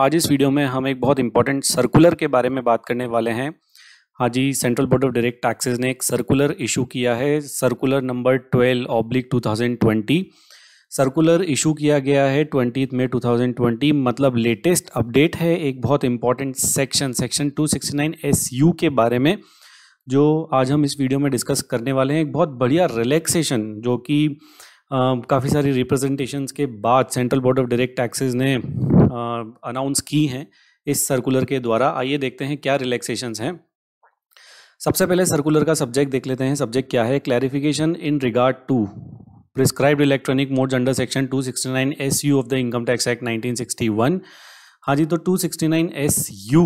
आज इस वीडियो में हम एक बहुत इंपॉर्टेंट सर्कुलर के बारे में बात करने वाले हैं हाँ जी central board of direct taxes ने एक सर्कुलर इशू किया है circular number twelve oblique two thousand twenty circular issue किया गया है twenty May two thousand twenty मतलब लेटेस्ट अपडेट है एक बहुत important section section two sixty nine S U के बारे में जो आज हम इस वीडियो में डिस्कस करने वाले हैं एक बहुत बढ़िया रिलैक्सेशन जो कि काफ़ी सारी रिप्रेजेंटेशंस के बाद central board of direct taxes ने अनाउंस की हैं इस सर्कुलर के द्वारा आइए देखते हैं क्या रिलैक्सेशंस हैं सबसे पहले सर्कुलर का सब्जेक्ट देख लेते हैं सब्जेक्ट क्या है clarification in regard to prescribed electronic mode under section 269 S U of the income tax act 1961 हाँ जी तो 269 एस यू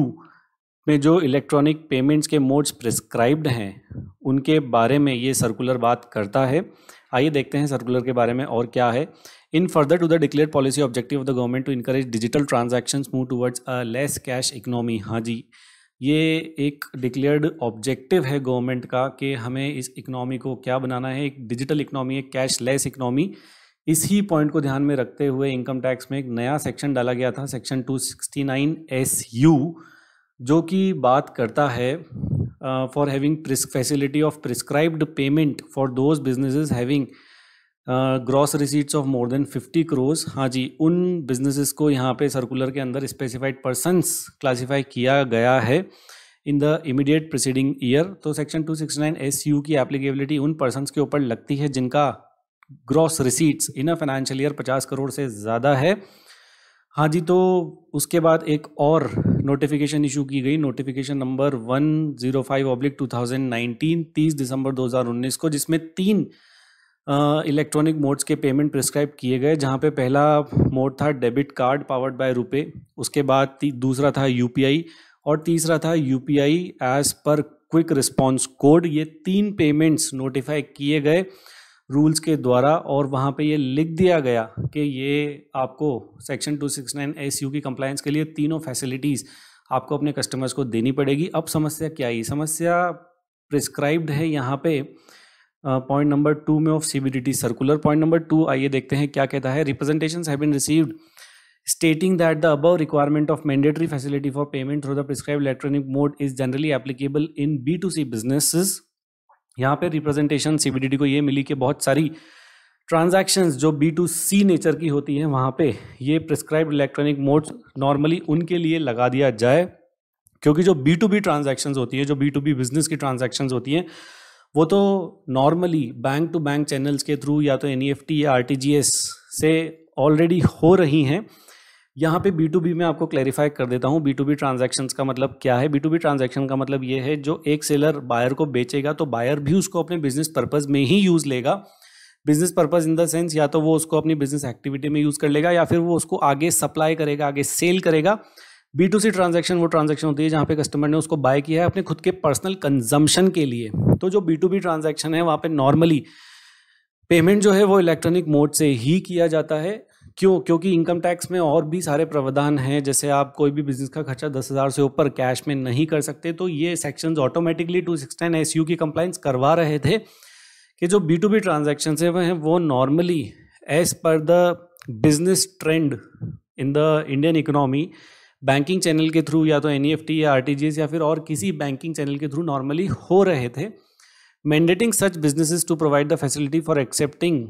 में जो इलेक्ट्रॉनिक पेमेंट्स के मोड्स प्रिस्क्राइब्ड हैं उनके बारे में ये सर्कुलर बात करता है आइए देखते हैं सर्कुलर के बारे में और क्या है in further to the declared policy objective of the government to encourage digital transaction move towards a less cash economy हाँ जी ये एक डिक्लेयर्ड ऑब्जेक्टिव है गवर्नमेंट का कि हमें इस इकनॉमी को क्या बनाना है एक डिजिटल इकनॉमी एक कैश लेस इकनॉमी इसी पॉइंट को ध्यान में रखते हुए इनकम टैक्स में एक नया सेक्शन डाला गया था section two sixty nine S U जो कि बात करता है for having facility of prescribed payment for those businesses having gross receipts of more than 50 crores हाँ जी उन बिजनेसेस को यहाँ पे सर्कुलर के अंदर स्पेसिफाइड पर्सनस क्लासिफाई किया गया है in the immediate preceding year तो सेक्शन 269 यू की एप्लीकेबिलिटी उन पर्सनस के ऊपर लगती है जिनका gross receipts in a financial year 50 crore से ज़्यादा है हाँ जी तो उसके बाद एक और नोटिफिकेशन इशू की गई notification number one zero five oblique two thousand nineteen तीस दिसंबर दो हज़ार उन्नीस को जिसमें तीन इलेक्ट्रॉनिक मोड्स के पेमेंट प्रिस्क्राइब किए गए जहाँ पे पहला मोड था डेबिट कार्ड पावर्ड बाय रुपए उसके बाद दूसरा था यूपीआई और तीसरा था UPI as per quick response code ये तीन पेमेंट्स नोटिफाई किए गए रूल्स के द्वारा और वहाँ पे ये लिख दिया गया कि ये आपको सेक्शन 269 सिक्स की कंप्लायंस के लिए तीनों फैसिलिटीज़ आपको अपने कस्टमर्स को देनी पड़ेगी अब समस्या क्या आई समस्या प्रिस्क्राइब्ड है यहाँ पर पॉइंट नंबर टू में of CBDT circular point number two आइए देखते हैं क्या कहता है representation have been received the above requirement of mandatory facility for payment through the prescribe electronic mode is generally applicable in B to C business यहाँ पे representation CBDT को ये मिली कि बहुत सारी ट्रांजैक्शंस जो बी टू सी नेचर की होती हैं वहाँ पे ये प्रिस्क्राइब इलेक्ट्रॉनिक मोड नॉर्मली उनके लिए लगा दिया जाए क्योंकि जो बी टू बी ट्रांजेक्शन होती है जो बी टू बी बिजनेस की ट्रांजेक्शन होती हैं वो तो normally bank to bank channels के थ्रू या तो एन e या आर से ऑलरेडी हो रही हैं यहाँ पे बी टू बी में आपको क्लैरिफाई कर देता हूँ बी टू बी ट्रांजेक्शन्स का मतलब क्या है बी टू बी ट्रांजेक्शन का मतलब ये है जो एक सेलर बायर को बेचेगा तो बायर भी उसको अपने बिजनेस पर्पज़ में ही यूज़ लेगा business purpose in the sense या तो वो उसको अपनी बिजनेस एक्टिविटी में यूज़ कर लेगा या फिर वो उसको आगे सप्लाई करेगा आगे सेल करेगा बी टू सी ट्रांजेक्शन वो ट्रांजेक्शन होती है जहाँ पे कस्टमर ने उसको बाय किया है अपने खुद के पर्सनल कंजम्पशन के लिए तो जो बी टू बी ट्रांजेक्शन है वहाँ पे नॉर्मली पेमेंट जो है वो इलेक्ट्रॉनिक मोड से ही किया जाता है क्यों क्योंकि इनकम टैक्स में और भी सारे प्रावधान हैं जैसे आप कोई भी बिजनेस का खर्चा दस हज़ार से ऊपर कैश में नहीं कर सकते तो ये sections automatically two six ten S की कंप्लाइंस करवा रहे थे कि जो बी टू बी ट्रांजेक्शन है वह हैं वो normally as per the business trend in the Indian economy banking channel के थ्रू या तो एन ई एफ टी या आर टी जी एस या फिर और किसी बैंकिंग चैनल के थ्रू नॉर्मली हो रहे थे mandating such business to provide the facility for accepting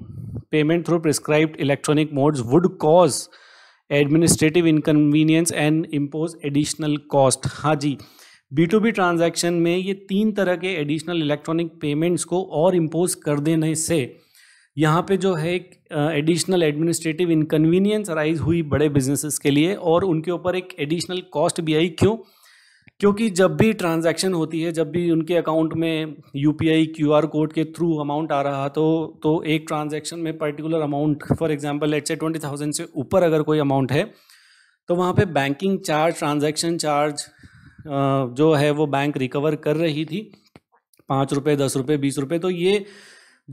payment through prescribed electronic modes would cause administrative inconvenience and impose additional cost हाँ जी बी टू बी ट्रांजेक्शन में ये तीन तरह के एडिशनल इलेक्ट्रॉनिक पेमेंट्स को और इम्पोज कर देने से यहाँ पे जो है एक एडिशनल एडमिनिस्ट्रेटिव इनकन्वीनियंस राइज हुई बड़े बिजनेसेस के लिए और उनके ऊपर एक एडिशनल कॉस्ट भी आई क्यों क्योंकि जब भी ट्रांजैक्शन होती है जब भी उनके अकाउंट में यू पी कोड के थ्रू अमाउंट आ रहा तो तो एक ट्रांजैक्शन में particular amount for example let's say twenty thousand से ऊपर अगर कोई अमाउंट है तो वहाँ पे बैंकिंग चार्ज ट्रांजैक्शन चार्ज जो है वो बैंक रिकवर कर रही थी पाँच रुपये दस रुपये बीस रुपये तो ये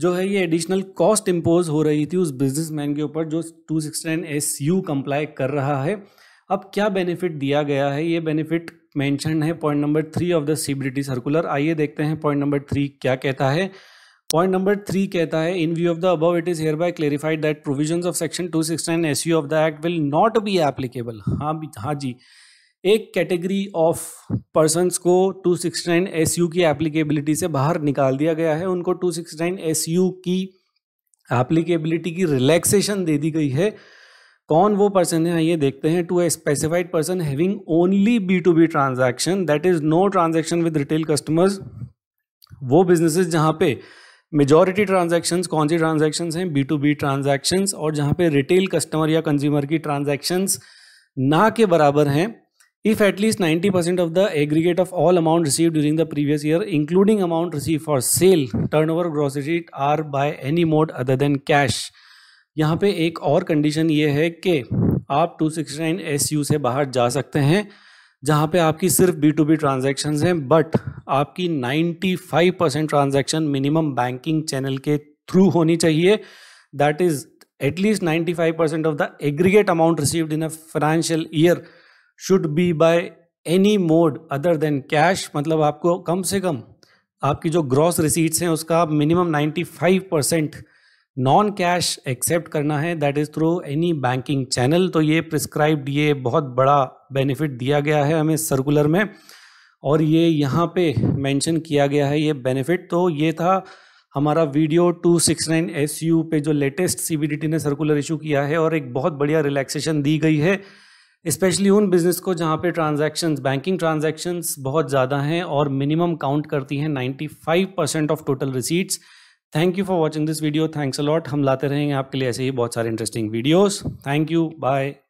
जो है ये एडिशनल कॉस्ट इम्पोज हो रही थी उस बिजनेसमैन के ऊपर जो two sixty nine S U comply कर रहा है अब क्या बेनिफिट दिया गया है ये बेनिफिट मैंशन है point number three of the CBDT circular आइए देखते हैं पॉइंट नंबर थ्री क्या कहता है पॉइंट नंबर थ्री कहता है in view of the above it is hereby clarified that provision of section two six nine S U of the act will not be applicable हाँ हाँ जी एक category of persons को 269 U की applicability से बाहर निकाल दिया गया है उनको 269 यू की एप्लीकेबिलिटी की रिलैक्सेशन दे दी गई है कौन वो पर्सन है ये देखते हैं to a specified person having only B to B transaction that is no transaction with retail customers वो बिजनेसेस जहाँ पे मेजॉरिटी ट्रांजैक्शंस कौन सी ट्रांजैक्शंस हैं बी टू बी ट्रांजैक्शंस और जहाँ पे रिटेल कस्टमर या कंज्यूमर की ट्रांजैक्शंस ना के बराबर हैं if at least 90% of the aggregate of all amount received during the previous year including amount received for sale turnover gross receipt are by any mode other than cash यहाँ पे एक और condition ये है कि आप 269 एसयू से बाहर जा सकते हैं जहाँ पे आपकी सिर्फ बी टू बी ट्रांजेक्शन हैं बट आपकी 95 percent transaction minimum banking channel के थ्रू होनी चाहिए that is at least 95 percent of the aggregate amount received in a financial year should be by any mode other than cash मतलब आपको कम से कम आपकी जो ग्रॉस रिसीट्स हैं उसका minimum 95 percent non cash accept करना है that is through any banking channel तो ये प्रिस्क्राइब्ड ये बहुत बड़ा बेनिफिट दिया गया है हमें सर्कुलर में और ये यहाँ पे मेंशन किया गया है ये बेनिफिट तो ये था हमारा वीडियो 269 यू पे जो लेटेस्ट टी ने सर्कुलर इशू किया है और एक बहुत बढ़िया रिलैक्सेशन दी गई है स्पेशली उन बिज़नेस को जहाँ पे ट्रांजेक्शन्स बैंकिंग ट्रांजेक्शन्स बहुत ज़्यादा हैं और मिनिमम काउंट करती हैं 95 percent of total receipts thank you for watching this video thanks a lot हम लाते रहेंगे आपके लिए ऐसे ही बहुत सारे interesting videos thank you bye